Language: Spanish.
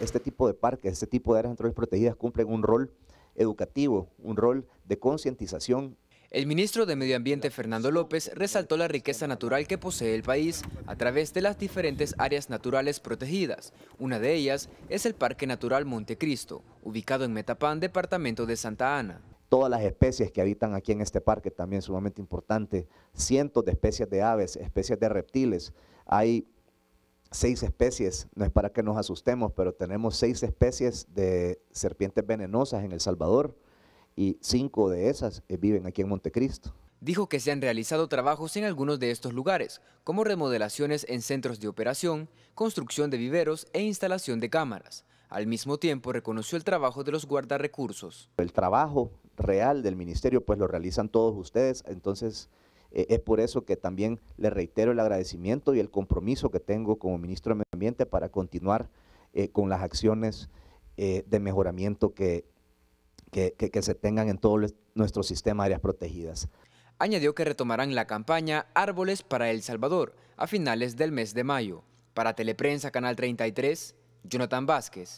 este tipo de parques, este tipo de áreas naturales protegidas cumplen un rol educativo, un rol de concientización. El ministro de Medio Ambiente, Fernando López, resaltó la riqueza natural que posee el país a través de las diferentes áreas naturales protegidas. Una de ellas es el Parque Natural Montecristo, ubicado en Metapán, departamento de Santa Ana todas las especies que habitan aquí en este parque, también sumamente importante, cientos de especies de aves, especies de reptiles, hay seis especies, no es para que nos asustemos, pero tenemos seis especies de serpientes venenosas en El Salvador y cinco de esas eh, viven aquí en Montecristo. Dijo que se han realizado trabajos en algunos de estos lugares, como remodelaciones en centros de operación, construcción de viveros e instalación de cámaras. Al mismo tiempo reconoció el trabajo de los recursos. El trabajo real del ministerio pues lo realizan todos ustedes, entonces eh, es por eso que también le reitero el agradecimiento y el compromiso que tengo como ministro de Medio Ambiente para continuar eh, con las acciones eh, de mejoramiento que, que, se tengan en todo nuestro sistema de áreas protegidas. Añadió que retomarán la campaña Árboles para El Salvador a finales del mes de mayo. Para Teleprensa Canal 33, Jonathan Vázquez.